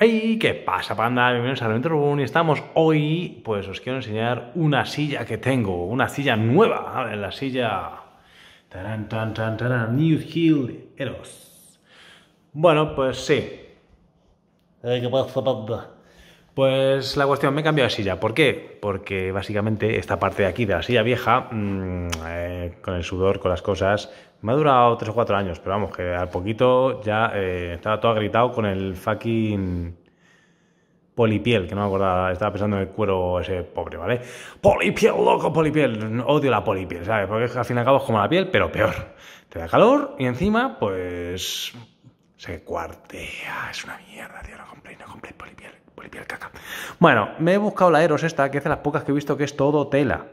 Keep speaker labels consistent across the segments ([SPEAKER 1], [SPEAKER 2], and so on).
[SPEAKER 1] ¡Hey! ¿Qué pasa, panda? Bienvenidos a Reventor Room y estamos hoy, pues os quiero enseñar una silla que tengo, una silla nueva, la silla... Taran, tan, tan, tan New Heel Eros. Bueno, pues sí. Eh, ¿Qué pasa, panda? Pues la cuestión, me he cambiado de silla. ¿Por qué? Porque básicamente esta parte de aquí de la silla vieja, mm, eh, con el sudor, con las cosas, me ha durado 3 o 4 años, pero vamos, que al poquito ya eh, estaba todo agritado con el fucking polipiel, que no me acordaba, estaba pensando en el cuero ese pobre, ¿vale? Polipiel, loco, polipiel, odio la polipiel, ¿sabes? Porque al fin y al cabo es como la piel, pero peor. Te da calor y encima, pues, se cuartea, es una mierda, tío, no compré no compréis polipiel. Bueno, me he buscado la Eros esta, que es de las pocas que he visto que es todo tela.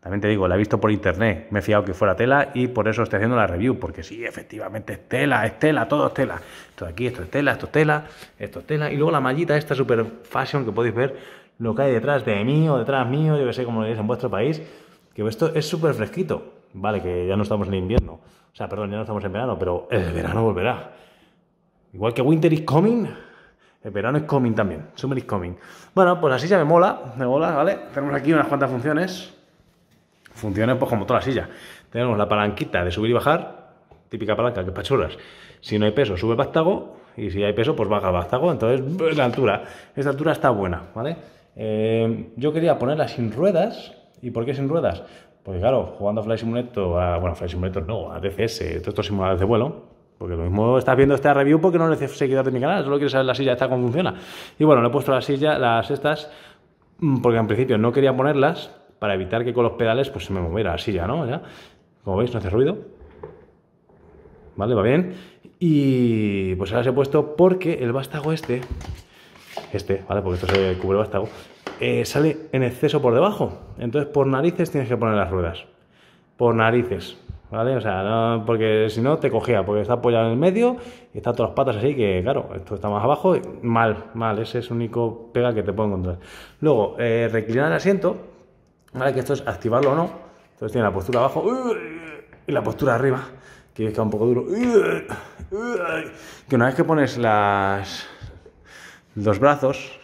[SPEAKER 1] También te digo, la he visto por internet, me he fiado que fuera tela y por eso estoy haciendo la review, porque sí, efectivamente es tela, es tela, todo es tela. Esto de aquí, esto es tela, esto es tela, esto es tela. Y luego la mallita esta super fashion que podéis ver, lo que hay detrás de mí o detrás mío, yo que sé cómo lo veis en vuestro país, que esto es súper fresquito. Vale, que ya no estamos en invierno, o sea, perdón, ya no estamos en verano, pero el verano volverá. Igual que Winter is Coming, el verano es coming también. Summer is coming. Bueno, pues la silla me mola, me mola, ¿vale? Tenemos aquí unas cuantas funciones. Funciones pues como toda la silla. Tenemos la palanquita de subir y bajar, típica palanca que es pachuras. Si no hay peso, sube vástago y si hay peso, pues baja vástago. Entonces, pues, la altura. Esta altura está buena, ¿vale? Eh, yo quería ponerla sin ruedas. ¿Y por qué sin ruedas? Porque claro, jugando a Fly Simulator, ah, bueno, Fly Simulator no, a DCS, todos estos simuladores de vuelo, porque lo mismo estás viendo esta review porque no eres seguidor de mi canal, solo quiero saber la silla esta cómo funciona. Y bueno, le he puesto las sillas, las estas, mm, porque en principio no quería ponerlas para evitar que con los pedales pues se me moviera la silla, ¿no? ¿Ya? Como veis, no hace ruido. ¿Vale? Va bien. Y pues ahora se he puesto porque el vástago este, este, ¿vale? Porque esto se cubre el vástago, eh, sale en exceso por debajo. Entonces, por narices tienes que poner las ruedas. Por narices. ¿vale? O sea, porque si no te cogía, porque está apoyado en el medio y está todas las patas así, que claro, esto está más abajo, y mal, mal, ese es el único pega que te puedo encontrar. Luego, eh, reclinar el asiento, ¿vale? Que esto es activarlo o no, entonces tiene la postura abajo y la postura arriba, que es un poco duro. Que una vez que pones las los brazos,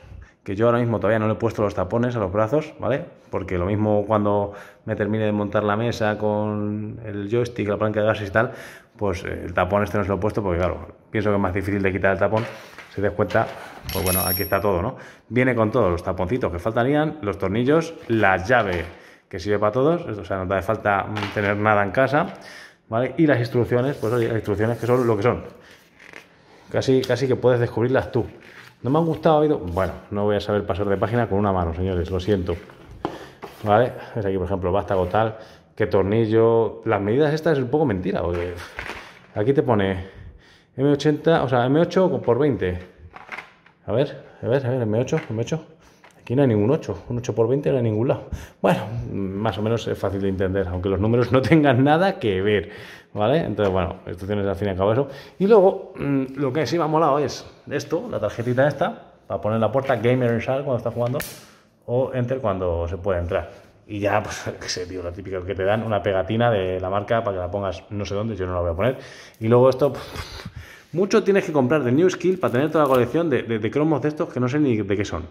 [SPEAKER 1] que yo ahora mismo todavía no le he puesto los tapones a los brazos, ¿vale? Porque lo mismo cuando me termine de montar la mesa con el joystick, la palanca de gases y tal, pues eh, el tapón este no se lo he puesto porque, claro, pienso que es más difícil de quitar el tapón. Si te das cuenta, pues bueno, aquí está todo, ¿no? Viene con todos los taponcitos que faltarían, los tornillos, la llave que sirve para todos, o sea, no te hace falta mm, tener nada en casa, ¿vale? Y las instrucciones, pues oye, las instrucciones que son lo que son. Casi, casi que puedes descubrirlas tú. No me han gustado, ha habido... bueno, no voy a saber pasar de página con una mano, señores, lo siento. ¿Vale? Es aquí, por ejemplo, basta, tal, qué tornillo. Las medidas estas es un poco mentira, porque aquí te pone M80, o sea, M8 por 20. A ver, a ver, a ver, M8, M8. Aquí no hay ningún 8, un 8 por 20 no hay ningún lado. Bueno, más o menos es fácil de entender, aunque los números no tengan nada que ver, ¿vale? Entonces, bueno, instrucciones al fin y al cabo eso. Y luego, mm, lo que sí me ha molado es esto, la tarjetita esta, para poner la puerta Gamer sal cuando está jugando, o Enter cuando se puede entrar. Y ya, pues, qué sé, tío, lo típico que te dan, una pegatina de la marca para que la pongas no sé dónde, yo no la voy a poner. Y luego esto... Mucho tienes que comprar de New Skill para tener toda la colección de cromos de estos que no sé ni de qué son.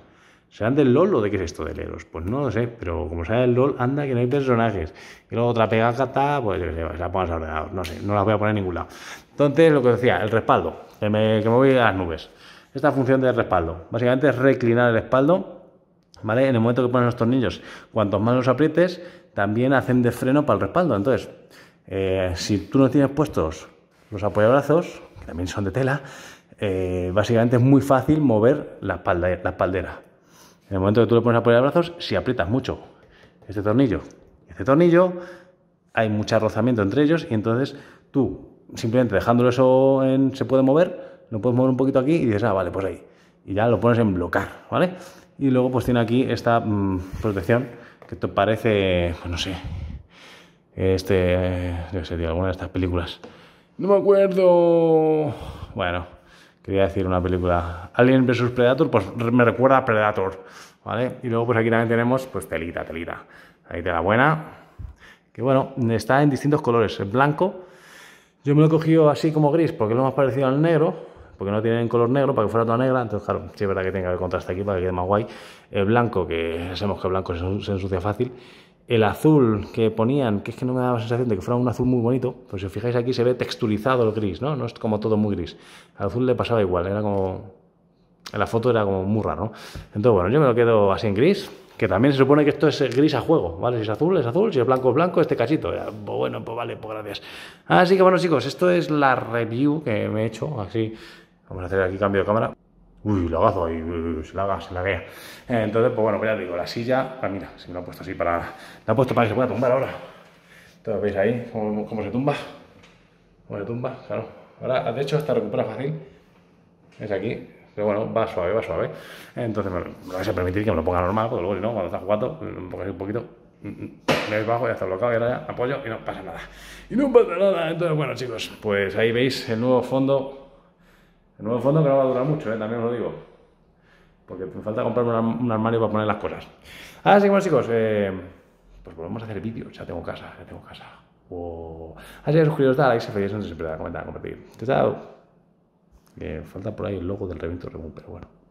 [SPEAKER 1] ¿Serán del LOL o de qué es esto de Eros? Pues no lo sé, pero como sea el LOL, anda que no hay personajes. Y luego otra cata pues la pongas a ordenado. no sé, no las voy a poner en ningún lado. Entonces, lo que decía, el respaldo, que me, que me voy a las nubes. Esta función del respaldo, básicamente es reclinar el respaldo, ¿vale? En el momento que pones los tornillos, cuantos más los aprietes, también hacen de freno para el respaldo. Entonces, eh, si tú no tienes puestos los apoyabrazos, que también son de tela, eh, básicamente es muy fácil mover la, espalda, la espaldera. En el momento que tú le pones a poner brazos, si aprietas mucho este tornillo este tornillo, hay mucho rozamiento entre ellos y entonces tú, simplemente dejándolo eso en se puede mover, lo puedes mover un poquito aquí y dices, ah, vale, pues ahí. Y ya lo pones en bloquear, ¿vale? Y luego pues tiene aquí esta mm, protección que te parece, pues no sé, este, yo sé, alguna de estas películas. No me acuerdo. Bueno, quería decir una película. Alien vs Predator, pues me recuerda a Predator, ¿vale? Y luego pues aquí también tenemos pues telita, telita. Ahí te la buena. Que bueno, está en distintos colores. El blanco, yo me lo he cogido así como gris porque es lo más parecido al negro, porque no tienen color negro para que fuera toda negra. Entonces, claro, sí es verdad que tenga que haber contraste aquí para que quede más guay. El blanco, que sabemos que el blanco se ensucia fácil el azul que ponían, que es que no me daba la sensación de que fuera un azul muy bonito, pues si os fijáis aquí se ve texturizado el gris, ¿no? No es como todo muy gris. Al azul le pasaba igual, era como... En la foto era como muy raro, ¿no? Entonces, bueno, yo me lo quedo así en gris, que también se supone que esto es gris a juego, ¿vale? Si es azul, es azul, si es blanco, es blanco, este cachito. Pues bueno, pues vale, pues gracias. Así que bueno, chicos, esto es la review que me he hecho, así. Vamos a hacer aquí cambio de cámara uy, lo agazo ahí, se la haga, se la vea. Eh, entonces, pues bueno, pues ya digo, la silla, ah, mira, se me la ha puesto así para, la ha puesto para que se pueda tumbar ahora. Entonces, veis ahí cómo, se tumba, cómo se tumba, claro. Ahora, de hecho, está recupera fácil, es aquí, pero bueno, va suave, va suave. Entonces, me, me vais a permitir que me lo ponga normal, porque luego, si no, cuando está jugando, un poco, un poquito, mm, mm, me bajo, ya está bloqueado, y ahora ya apoyo y no pasa nada. Y no pasa nada. Entonces, bueno, chicos, pues ahí veis el nuevo fondo nuevo fondo que no va a durar mucho, ¿eh? también os lo digo. Porque me falta comprarme un armario para poner las cosas. Así que bueno, chicos, eh, pues volvemos a hacer vídeos. Ya tengo casa, ya tengo casa. Así que suscribiros, dale, like, si feliz, no siempre, comentar, compartir. Chao. Eh, falta por ahí el logo del Revento Remón, pero bueno.